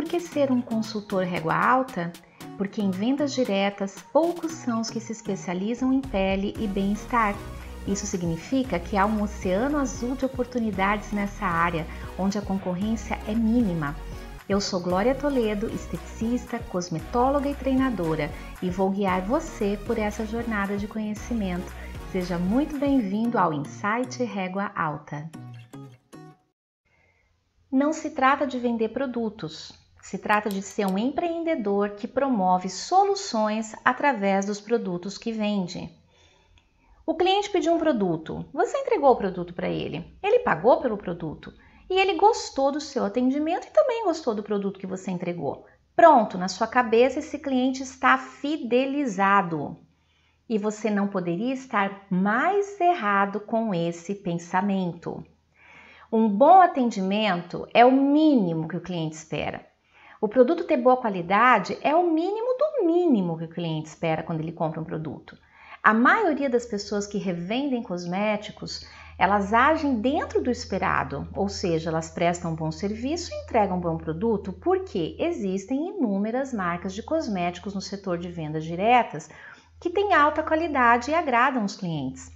Por que ser um consultor régua alta? Porque em vendas diretas, poucos são os que se especializam em pele e bem-estar. Isso significa que há um oceano azul de oportunidades nessa área, onde a concorrência é mínima. Eu sou Glória Toledo, esteticista, cosmetóloga e treinadora, e vou guiar você por essa jornada de conhecimento. Seja muito bem-vindo ao Insight Régua Alta. Não se trata de vender produtos, se trata de ser um empreendedor que promove soluções através dos produtos que vende. O cliente pediu um produto, você entregou o produto para ele, ele pagou pelo produto e ele gostou do seu atendimento e também gostou do produto que você entregou. Pronto, na sua cabeça esse cliente está fidelizado. E você não poderia estar mais errado com esse pensamento. Um bom atendimento é o mínimo que o cliente espera. O produto ter boa qualidade é o mínimo do mínimo que o cliente espera quando ele compra um produto. A maioria das pessoas que revendem cosméticos, elas agem dentro do esperado, ou seja, elas prestam um bom serviço e entregam um bom produto, porque existem inúmeras marcas de cosméticos no setor de vendas diretas que têm alta qualidade e agradam os clientes.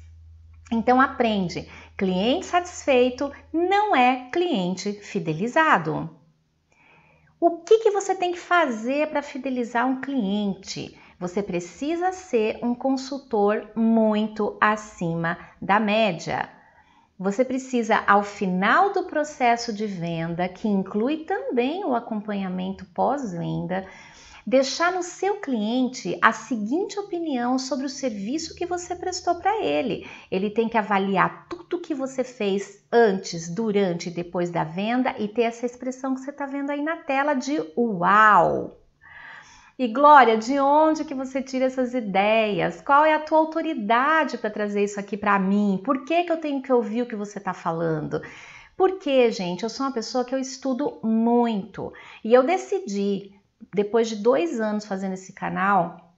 Então aprende, cliente satisfeito não é cliente fidelizado. O que, que você tem que fazer para fidelizar um cliente? Você precisa ser um consultor muito acima da média. Você precisa, ao final do processo de venda, que inclui também o acompanhamento pós-venda, deixar no seu cliente a seguinte opinião sobre o serviço que você prestou para ele. Ele tem que avaliar tudo que você fez antes, durante e depois da venda e ter essa expressão que você está vendo aí na tela de uau. E Glória, de onde que você tira essas ideias? Qual é a tua autoridade para trazer isso aqui para mim? Por que, que eu tenho que ouvir o que você está falando? Porque, gente, eu sou uma pessoa que eu estudo muito e eu decidi depois de dois anos fazendo esse canal,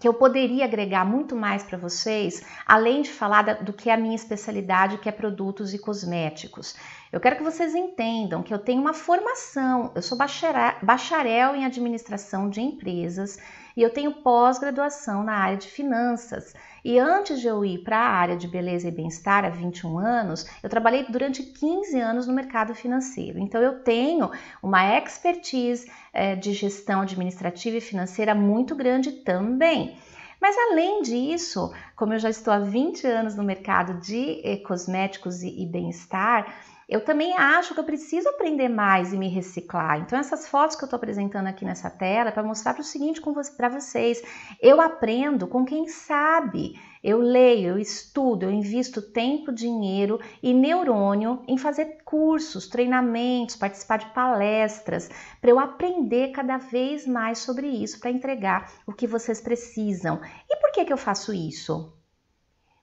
que eu poderia agregar muito mais para vocês, além de falar da, do que é a minha especialidade, que é produtos e cosméticos. Eu quero que vocês entendam que eu tenho uma formação, eu sou bacharel, bacharel em administração de empresas e eu tenho pós-graduação na área de finanças. E antes de eu ir para a área de beleza e bem-estar há 21 anos, eu trabalhei durante 15 anos no mercado financeiro. Então eu tenho uma expertise é, de gestão administrativa e financeira muito grande também. Mas além disso, como eu já estou há 20 anos no mercado de eh, cosméticos e, e bem-estar, eu também acho que eu preciso aprender mais e me reciclar. Então, essas fotos que eu estou apresentando aqui nessa tela é para mostrar para o seguinte para vocês: eu aprendo com quem sabe. Eu leio, eu estudo, eu invisto tempo, dinheiro e neurônio em fazer cursos, treinamentos, participar de palestras, para eu aprender cada vez mais sobre isso, para entregar o que vocês precisam. E por que, que eu faço isso?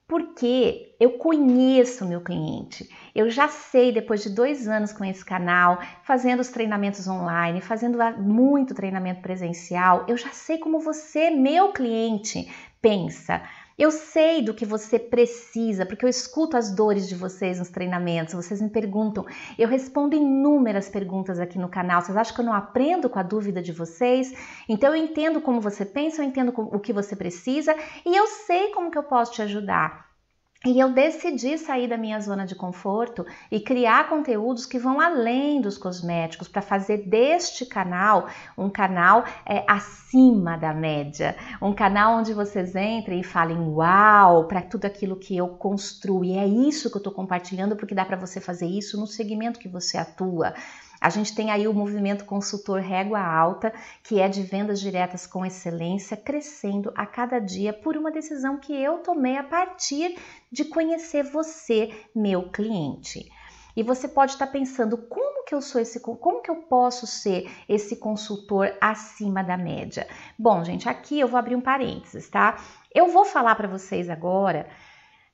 Porque eu conheço o meu cliente, eu já sei depois de dois anos com esse canal, fazendo os treinamentos online, fazendo muito treinamento presencial, eu já sei como você, meu cliente, pensa. Eu sei do que você precisa, porque eu escuto as dores de vocês nos treinamentos, vocês me perguntam, eu respondo inúmeras perguntas aqui no canal. Vocês acham que eu não aprendo com a dúvida de vocês? Então eu entendo como você pensa, eu entendo o que você precisa e eu sei como que eu posso te ajudar. E eu decidi sair da minha zona de conforto e criar conteúdos que vão além dos cosméticos, para fazer deste canal um canal é, acima da média, um canal onde vocês entrem e falem uau para tudo aquilo que eu construo. E é isso que eu estou compartilhando, porque dá para você fazer isso no segmento que você atua. A gente tem aí o movimento consultor Régua Alta, que é de vendas diretas com excelência, crescendo a cada dia por uma decisão que eu tomei a partir de conhecer você, meu cliente. E você pode estar tá pensando como que eu sou esse, como que eu posso ser esse consultor acima da média? Bom, gente, aqui eu vou abrir um parênteses, tá? Eu vou falar para vocês agora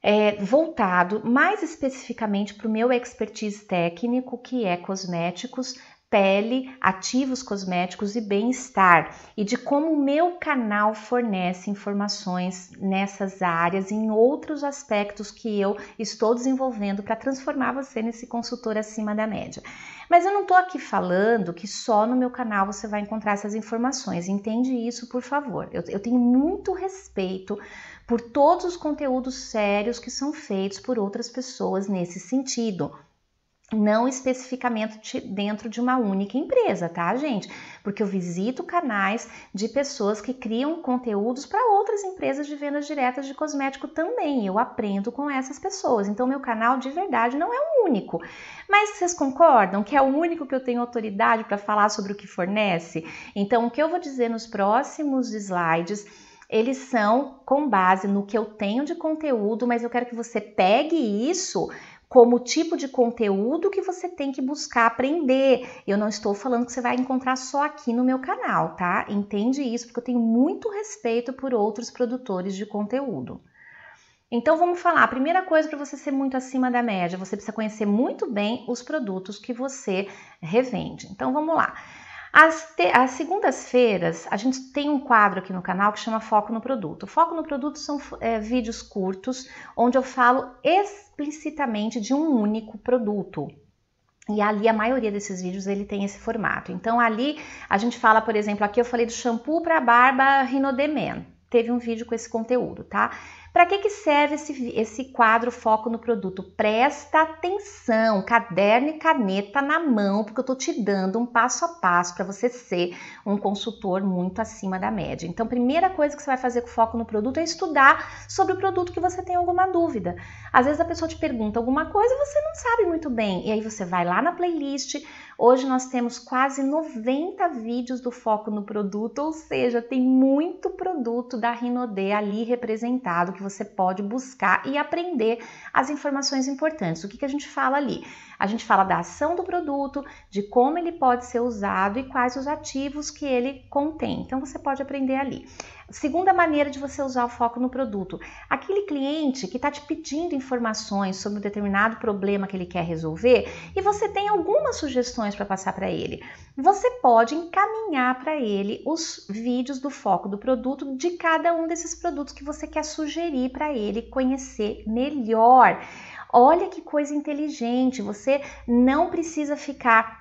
é, voltado mais especificamente para o meu expertise técnico, que é cosméticos, pele, ativos cosméticos e bem-estar, e de como o meu canal fornece informações nessas áreas e em outros aspectos que eu estou desenvolvendo para transformar você nesse consultor acima da média. Mas eu não estou aqui falando que só no meu canal você vai encontrar essas informações, entende isso, por favor. Eu, eu tenho muito respeito por todos os conteúdos sérios que são feitos por outras pessoas nesse sentido. Não especificamente dentro de uma única empresa, tá, gente? Porque eu visito canais de pessoas que criam conteúdos para outras empresas de vendas diretas de cosmético também. Eu aprendo com essas pessoas. Então, meu canal de verdade não é o único. Mas vocês concordam que é o único que eu tenho autoridade para falar sobre o que fornece? Então, o que eu vou dizer nos próximos slides eles são com base no que eu tenho de conteúdo, mas eu quero que você pegue isso como tipo de conteúdo que você tem que buscar aprender. Eu não estou falando que você vai encontrar só aqui no meu canal, tá? Entende isso, porque eu tenho muito respeito por outros produtores de conteúdo. Então vamos falar. A primeira coisa para você ser muito acima da média, você precisa conhecer muito bem os produtos que você revende. Então vamos lá. As, as segundas-feiras, a gente tem um quadro aqui no canal que chama Foco no Produto. Foco no Produto são é, vídeos curtos onde eu falo explicitamente de um único produto. E ali a maioria desses vídeos ele tem esse formato. Então ali a gente fala, por exemplo, aqui eu falei do shampoo para barba Rinodemen. Teve um vídeo com esse conteúdo, tá? Para que, que serve esse, esse quadro Foco no Produto? Presta atenção, caderno e caneta na mão, porque eu estou te dando um passo a passo para você ser um consultor muito acima da média. Então, primeira coisa que você vai fazer com foco no produto é estudar sobre o produto que você tem alguma dúvida. Às vezes a pessoa te pergunta alguma coisa e você não sabe muito bem, e aí você vai lá na playlist, Hoje nós temos quase 90 vídeos do foco no produto, ou seja, tem muito produto da Rinode ali representado que você pode buscar e aprender as informações importantes. O que, que a gente fala ali? A gente fala da ação do produto, de como ele pode ser usado e quais os ativos que ele contém. Então você pode aprender ali. Segunda maneira de você usar o foco no produto. Aquele cliente que está te pedindo informações sobre um determinado problema que ele quer resolver e você tem algumas sugestões para passar para ele. Você pode encaminhar para ele os vídeos do foco do produto de cada um desses produtos que você quer sugerir para ele conhecer melhor. Olha que coisa inteligente, você não precisa ficar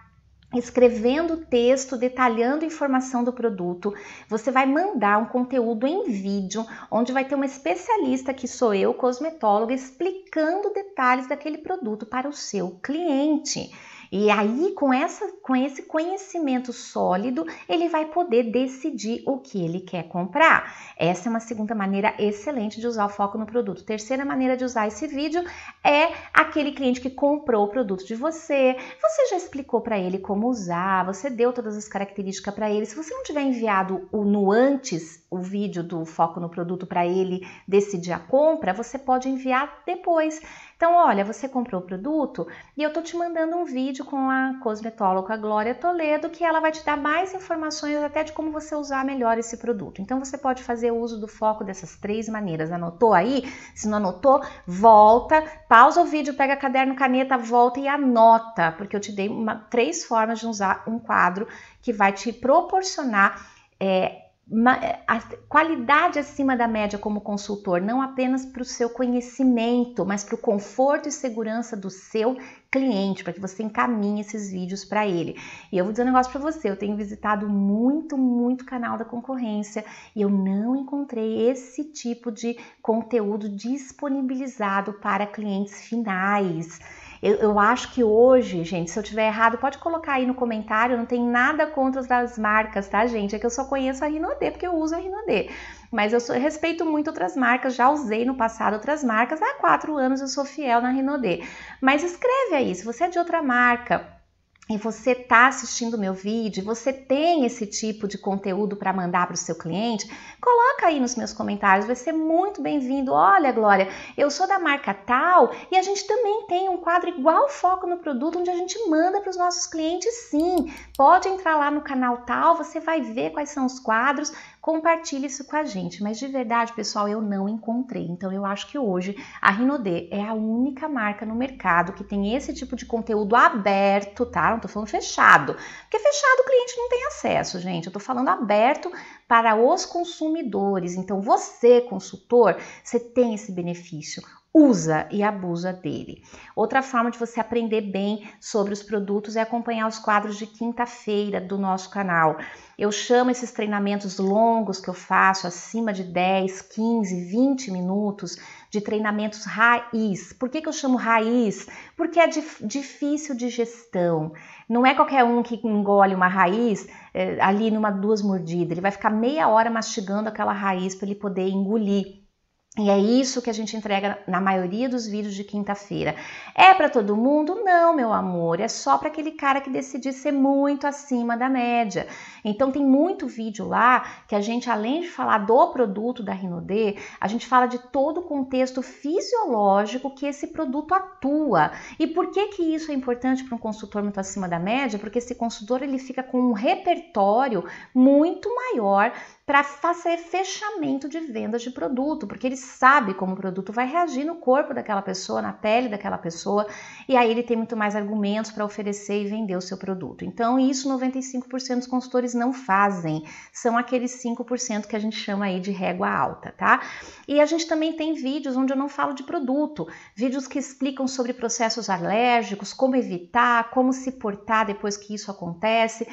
escrevendo texto, detalhando informação do produto. Você vai mandar um conteúdo em vídeo, onde vai ter uma especialista, que sou eu, cosmetóloga, explicando detalhes daquele produto para o seu cliente. E aí, com, essa, com esse conhecimento sólido, ele vai poder decidir o que ele quer comprar. Essa é uma segunda maneira excelente de usar o foco no produto. Terceira maneira de usar esse vídeo é aquele cliente que comprou o produto de você. Você já explicou para ele como usar, você deu todas as características para ele. Se você não tiver enviado o no antes, o vídeo do foco no produto para ele decidir a compra, você pode enviar depois. Então, olha, você comprou o produto e eu tô te mandando um vídeo com a cosmetóloga Glória Toledo, que ela vai te dar mais informações até de como você usar melhor esse produto. Então, você pode fazer uso do foco dessas três maneiras. Anotou aí? Se não anotou, volta, pausa o vídeo, pega caderno, caneta, volta e anota, porque eu te dei uma, três formas de usar um quadro que vai te proporcionar é, eh, qualidade acima da média como consultor, não apenas para o seu conhecimento, mas para o conforto e segurança do seu cliente, para que você encaminhe esses vídeos para ele. E eu vou dizer um negócio para você, eu tenho visitado muito, muito canal da concorrência e eu não encontrei esse tipo de conteúdo disponibilizado para clientes finais. Eu, eu, acho que hoje, gente, se eu tiver errado, pode colocar aí no comentário. Não tem nada contra as marcas, tá, gente? É que eu só conheço a Rinodê, porque eu uso a Rinodê. Mas eu, sou, eu respeito muito outras marcas, já usei no passado outras marcas. Há quatro anos eu sou fiel na Rinodê. Mas escreve aí, se você é de outra marca e você está assistindo meu vídeo, você tem esse tipo de conteúdo para mandar para o seu cliente, coloca aí nos meus comentários, vai ser muito bem-vindo. Olha, Glória, eu sou da marca tal e a gente também tem um quadro igual foco no produto, onde a gente manda para os nossos clientes sim. Pode entrar lá no canal tal, você vai ver quais são os quadros Compartilhe isso com a gente, mas de verdade, pessoal, eu não encontrei. Então eu acho que hoje a Rinode é a única marca no mercado que tem esse tipo de conteúdo aberto, tá? Não tô falando fechado, porque fechado o cliente não tem acesso, gente. Eu tô falando aberto para os consumidores. Então você, consultor, você tem esse benefício usa e abusa dele. Outra forma de você aprender bem sobre os produtos é acompanhar os quadros de quinta-feira do nosso canal. Eu chamo esses treinamentos longos que eu faço, acima de 10, 15, 20 minutos, de treinamentos raiz. Por que, que eu chamo raiz? Porque é dif difícil de gestão. Não é qualquer um que engole uma raiz é, ali numa duas mordidas. Ele vai ficar meia hora mastigando aquela raiz para ele poder engolir. E é isso que a gente entrega na maioria dos vídeos de quinta-feira. É para todo mundo? Não, meu amor, é só para aquele cara que decidir ser muito acima da média. Então tem muito vídeo lá que a gente além de falar do produto da Rinodê, a gente fala de todo o contexto fisiológico que esse produto atua. E por que que isso é importante para um consultor muito acima da média? Porque esse consultor ele fica com um repertório muito maior para fazer fechamento de vendas de produto, porque ele sabe como o produto vai reagir no corpo daquela pessoa, na pele daquela pessoa, e aí ele tem muito mais argumentos para oferecer e vender o seu produto. Então, isso 95% dos consultores não fazem, são aqueles 5% que a gente chama aí de régua alta, tá? E a gente também tem vídeos onde eu não falo de produto, vídeos que explicam sobre processos alérgicos, como evitar, como se portar depois que isso acontece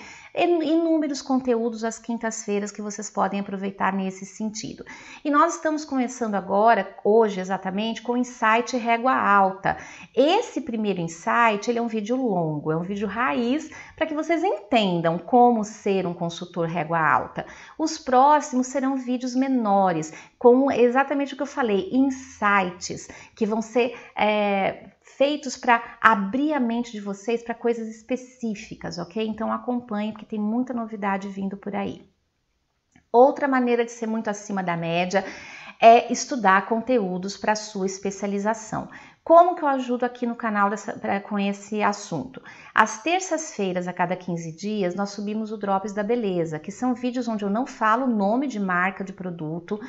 inúmeros conteúdos às quintas-feiras que vocês podem aproveitar nesse sentido. E nós estamos começando agora, hoje exatamente, com o insight régua alta. Esse primeiro insight, ele é um vídeo longo, é um vídeo raiz para que vocês entendam como ser um consultor régua alta. Os próximos serão vídeos menores, com exatamente o que eu falei, insights que vão ser é, feitos para abrir a mente de vocês para coisas específicas, ok? Então acompanhe, porque tem muita novidade vindo por aí. Outra maneira de ser muito acima da média é estudar conteúdos para sua especialização. Como que eu ajudo aqui no canal dessa, pra, com esse assunto? Às terças-feiras, a cada 15 dias, nós subimos o Drops da Beleza, que são vídeos onde eu não falo nome de marca de produto,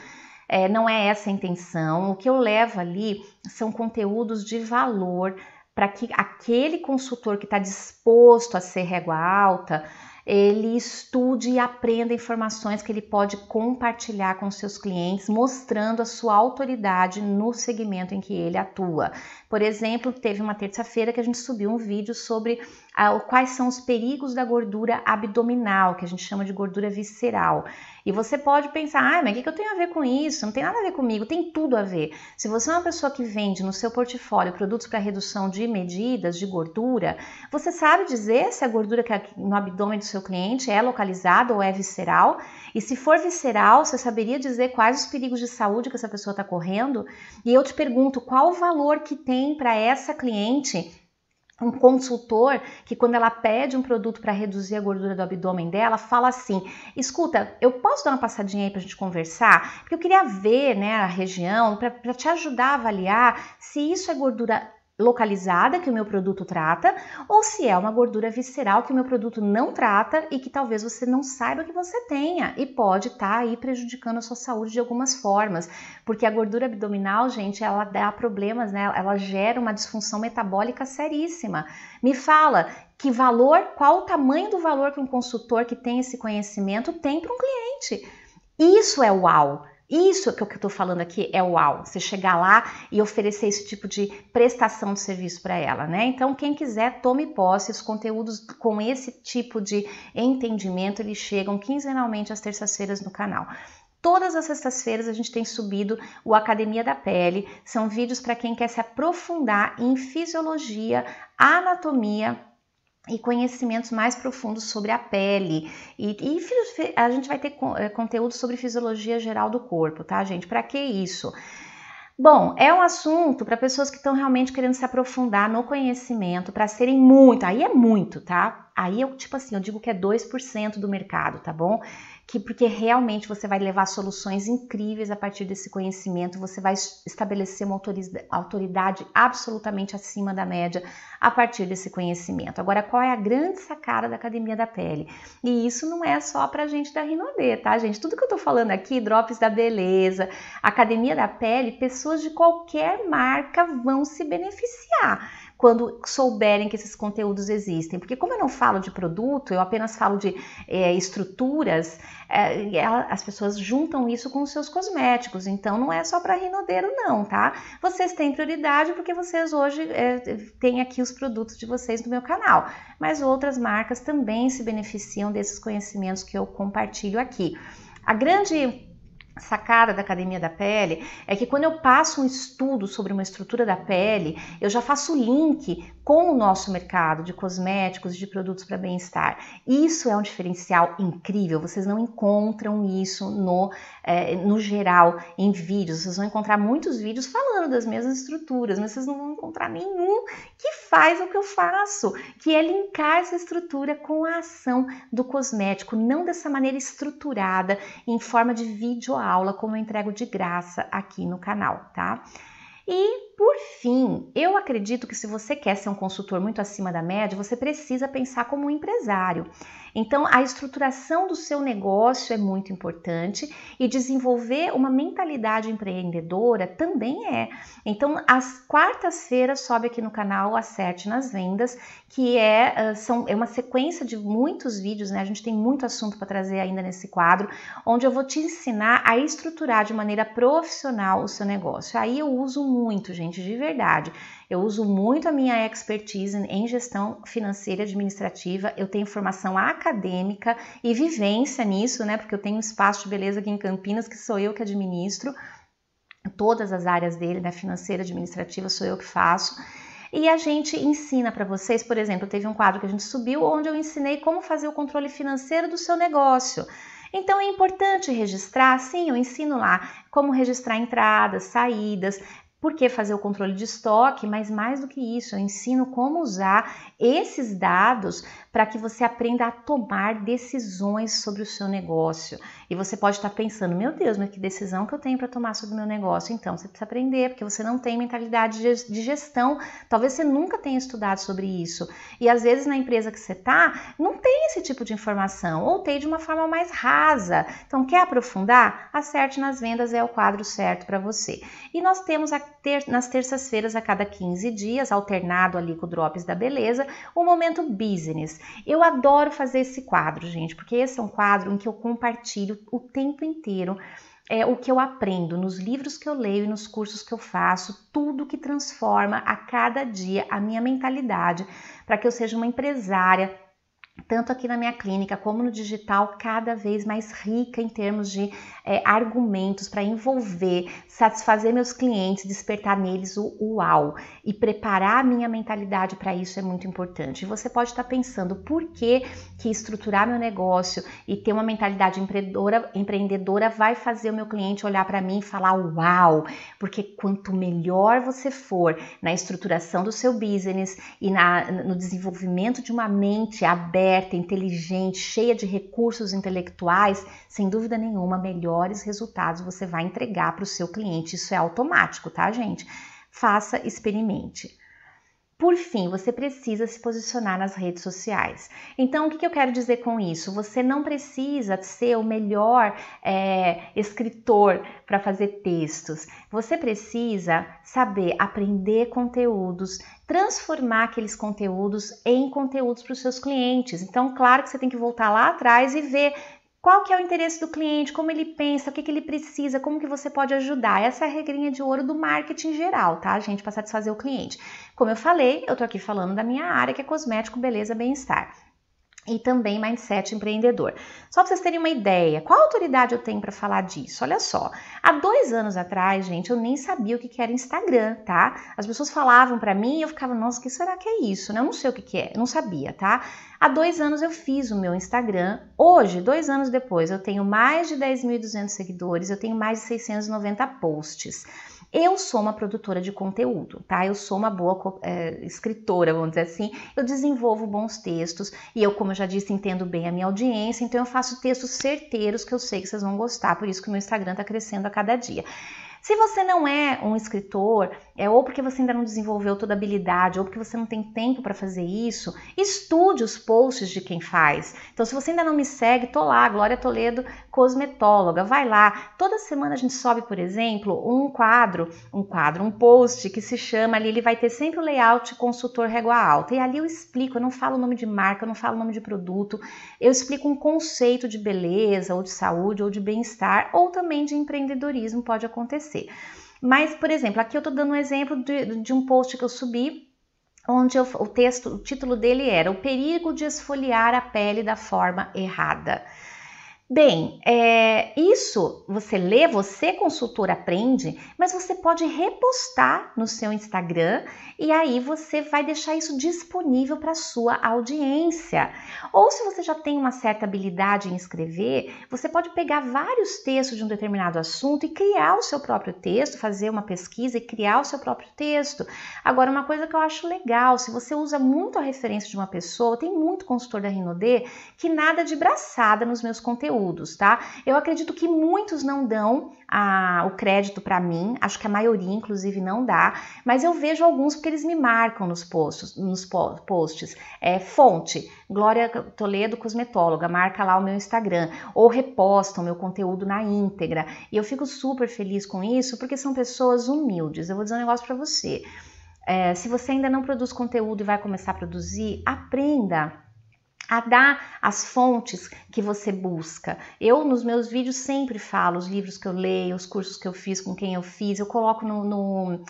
é, não é essa a intenção. O que eu levo ali são conteúdos de valor para que aquele consultor que está disposto a ser régua alta, ele estude e aprenda informações que ele pode compartilhar com seus clientes, mostrando a sua autoridade no segmento em que ele atua. Por exemplo, teve uma terça-feira que a gente subiu um vídeo sobre quais são os perigos da gordura abdominal, que a gente chama de gordura visceral. E você pode pensar, ah, mas o que, que eu tenho a ver com isso? Não tem nada a ver comigo, tem tudo a ver. Se você é uma pessoa que vende no seu portfólio produtos para redução de medidas de gordura, você sabe dizer se a gordura que é no abdômen do seu cliente é localizada ou é visceral? E se for visceral, você saberia dizer quais os perigos de saúde que essa pessoa está correndo? E eu te pergunto, qual o valor que tem para essa cliente um consultor que quando ela pede um produto para reduzir a gordura do abdômen dela, fala assim: "Escuta, eu posso dar uma passadinha aí para a gente conversar? Porque eu queria ver, né, a região para te ajudar a avaliar se isso é gordura localizada que o meu produto trata, ou se é uma gordura visceral que o meu produto não trata e que talvez você não saiba que você tenha e pode estar tá aí prejudicando a sua saúde de algumas formas, porque a gordura abdominal, gente, ela dá problemas, né? Ela gera uma disfunção metabólica seríssima. Me fala que valor, qual o tamanho do valor que um consultor que tem esse conhecimento tem para um cliente? Isso é uau. Isso que eu estou falando aqui é uau. Você chegar lá e oferecer esse tipo de prestação de serviço para ela, né? Então, quem quiser, tome posse. Os conteúdos com esse tipo de entendimento, eles chegam quinzenalmente às terças-feiras no canal. Todas as sextas-feiras a gente tem subido o Academia da Pele. São vídeos para quem quer se aprofundar em fisiologia, anatomia, e conhecimentos mais profundos sobre a pele. E, e a gente vai ter eh, conteúdo sobre fisiologia geral do corpo, tá, gente? Para que isso? Bom, é um assunto para pessoas que estão realmente querendo se aprofundar no conhecimento, para serem muito, aí é muito, tá? Aí eu, tipo assim, eu digo que é 2% do mercado, tá bom? que porque realmente você vai levar soluções incríveis a partir desse conhecimento, você vai estabelecer uma autoridade absolutamente acima da média a partir desse conhecimento. Agora, qual é a grande sacada da Academia da Pele? E isso não é só pra gente da rinode tá, gente? Tudo que eu tô falando aqui, drops da beleza, Academia da Pele, pessoas de qualquer marca vão se beneficiar quando souberem que esses conteúdos existem. Porque como eu não falo de produto, eu apenas falo de é, estruturas, é, as pessoas juntam isso com os seus cosméticos. Então não é só para rinodeiro não, tá? Vocês têm prioridade porque vocês hoje é, têm aqui os produtos de vocês no meu canal. Mas outras marcas também se beneficiam desses conhecimentos que eu compartilho aqui. A grande sacada da academia da pele é que quando eu passo um estudo sobre uma estrutura da pele, eu já faço link com o nosso mercado de cosméticos e de produtos para bem-estar. Isso é um diferencial incrível, vocês não encontram isso no é, no geral, em vídeos. Vocês vão encontrar muitos vídeos falando das mesmas estruturas, mas vocês não vão encontrar nenhum que faz o que eu faço, que é linkar essa estrutura com a ação do cosmético, não dessa maneira estruturada, em forma de vídeo aula, como eu entrego de graça aqui no canal, tá? E por fim, eu acredito que se você quer ser um consultor muito acima da média, você precisa pensar como um empresário. Então, a estruturação do seu negócio é muito importante e desenvolver uma mentalidade empreendedora também é. Então, às quartas-feiras sobe aqui no canal Acerte nas Vendas, que é, são, é uma sequência de muitos vídeos, né? A gente tem muito assunto para trazer ainda nesse quadro, onde eu vou te ensinar a estruturar de maneira profissional o seu negócio. Aí eu uso muito, gente gente, de verdade. Eu uso muito a minha expertise em gestão financeira administrativa, eu tenho formação acadêmica e vivência nisso, né? Porque eu tenho um espaço de beleza aqui em Campinas que sou eu que administro. Todas as áreas dele, né? Financeira, administrativa, sou eu que faço. E a gente ensina para vocês, por exemplo, teve um quadro que a gente subiu onde eu ensinei como fazer o controle financeiro do seu negócio. Então é importante registrar, sim, eu ensino lá como registrar entradas, saídas, por que fazer o controle de estoque? Mas mais do que isso, eu ensino como usar esses dados para que você aprenda a tomar decisões sobre o seu negócio. E você pode estar tá pensando, meu Deus, mas que decisão que eu tenho para tomar sobre o meu negócio? Então, você precisa aprender, porque você não tem mentalidade de gestão. Talvez você nunca tenha estudado sobre isso. E às vezes na empresa que você está, não tem esse tipo de informação, ou tem de uma forma mais rasa. Então, quer aprofundar? Acerte nas vendas é o quadro certo para você. E nós temos ter, nas terças-feiras a cada 15 dias, alternado ali com o Drops da Beleza, o momento business. Eu adoro fazer esse quadro, gente, porque esse é um quadro em que eu compartilho o tempo inteiro é o que eu aprendo nos livros que eu leio e nos cursos que eu faço, tudo que transforma a cada dia a minha mentalidade para que eu seja uma empresária tanto aqui na minha clínica como no digital, cada vez mais rica em termos de é, argumentos para envolver, satisfazer meus clientes, despertar neles o uau e preparar a minha mentalidade para isso é muito importante. E você pode estar tá pensando por que, que estruturar meu negócio e ter uma mentalidade empreendedora, empreendedora vai fazer o meu cliente olhar para mim e falar uau, porque quanto melhor você for na estruturação do seu business e na, no desenvolvimento de uma mente aberta, esperta, inteligente, cheia de recursos intelectuais, sem dúvida nenhuma, melhores resultados você vai entregar para o seu cliente. Isso é automático, tá, gente? Faça, experimente. Por fim, você precisa se posicionar nas redes sociais. Então, o que eu quero dizer com isso? Você não precisa ser o melhor é, escritor para fazer textos. Você precisa saber aprender conteúdos, transformar aqueles conteúdos em conteúdos para os seus clientes. Então, claro que você tem que voltar lá atrás e ver qual que é o interesse do cliente, como ele pensa, o que, que ele precisa, como que você pode ajudar. Essa é a regrinha de ouro do marketing geral, tá, gente? Para satisfazer o cliente. Como eu falei, eu tô aqui falando da minha área que é cosmético, beleza, bem-estar e também mindset empreendedor. Só para vocês terem uma ideia, qual autoridade eu tenho para falar disso? Olha só, há dois anos atrás, gente, eu nem sabia o que era Instagram, tá? As pessoas falavam para mim e eu ficava, nossa, que será que é isso? Né? Eu não sei o que é, eu não sabia, tá? Há dois anos eu fiz o meu Instagram. Hoje, dois anos depois, eu tenho mais de 10.200 seguidores, eu tenho mais de 690 posts. Eu sou uma produtora de conteúdo, tá? Eu sou uma boa é, escritora, vamos dizer assim. Eu desenvolvo bons textos e eu, como eu já disse, entendo bem a minha audiência, então eu faço textos certeiros que eu sei que vocês vão gostar, por isso que o meu Instagram tá crescendo a cada dia. Se você não é um escritor, é ou porque você ainda não desenvolveu toda a habilidade, ou porque você não tem tempo para fazer isso, estude os posts de quem faz. Então, se você ainda não me segue, tô lá, Glória Toledo, cosmetóloga, vai lá. Toda semana a gente sobe, por exemplo, um quadro, um quadro, um post que se chama ali, ele vai ter sempre o layout consultor régua alta. E ali eu explico, eu não falo o nome de marca, eu não falo o nome de produto, eu explico um conceito de beleza, ou de saúde, ou de bem-estar, ou também de empreendedorismo pode acontecer você. Mas, por exemplo, aqui eu estou dando um exemplo de, de um post que eu subi onde eu, o texto, o título dele era O Perigo de Esfoliar a Pele da Forma Errada. Bem, é, isso você lê, você consultor aprende, mas você pode repostar no seu Instagram e aí você vai deixar isso disponível para sua audiência. Ou se você já tem uma certa habilidade em escrever, você pode pegar vários textos de um determinado assunto e criar o seu próprio texto, fazer uma pesquisa e criar o seu próprio texto. Agora, uma coisa que eu acho legal, se você usa muito a referência de uma pessoa, tem muito consultor da Rinode que nada de braçada nos meus conteúdos conteúdos, tá? Eu acredito que muitos não dão a, ah, o crédito para mim, acho que a maioria, inclusive, não dá, mas eu vejo alguns porque eles me marcam nos posts. Nos posts. É, fonte, Glória Toledo, cosmetóloga, marca lá o meu Instagram, ou reposta o meu conteúdo na íntegra. E eu fico super feliz com isso, porque são pessoas humildes. Eu vou dizer um negócio para você. É, se você ainda não produz conteúdo e vai começar a produzir, aprenda a dar as fontes que você busca. Eu, nos meus vídeos, sempre falo os livros que eu leio, os cursos que eu fiz, com quem eu fiz, eu coloco no, no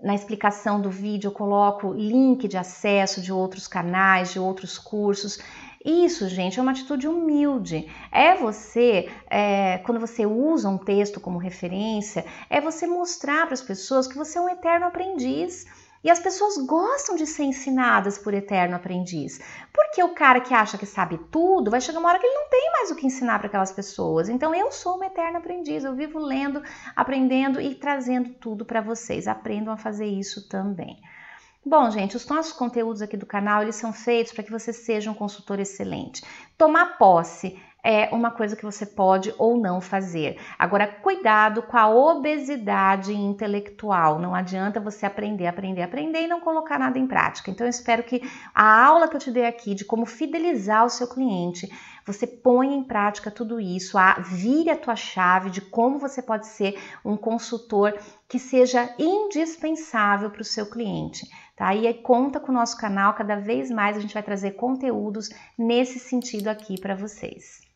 na explicação do vídeo, eu coloco link de acesso de outros canais, de outros cursos. Isso, gente, é uma atitude humilde. É você, é, quando você usa um texto como referência, é você mostrar para as pessoas que você é um eterno aprendiz e as pessoas gostam de ser ensinadas por eterno aprendiz. Porque o cara que acha que sabe tudo vai chegar uma hora que ele não tem mais o que ensinar para aquelas pessoas. Então eu sou uma eterna aprendiz, eu vivo lendo, aprendendo e trazendo tudo para vocês. Aprendam a fazer isso também. Bom, gente, os nossos conteúdos aqui do canal, eles são feitos para que você seja um consultor excelente. Tomar posse é uma coisa que você pode ou não fazer. Agora, cuidado com a obesidade intelectual. Não adianta você aprender, aprender, aprender e não colocar nada em prática. Então, eu espero que a aula que eu te dei aqui de como fidelizar o seu cliente, você ponha em prática tudo isso, a, vire a tua chave de como você pode ser um consultor que seja indispensável para o seu cliente. Tá? E aí conta com o nosso canal, cada vez mais a gente vai trazer conteúdos nesse sentido aqui para vocês.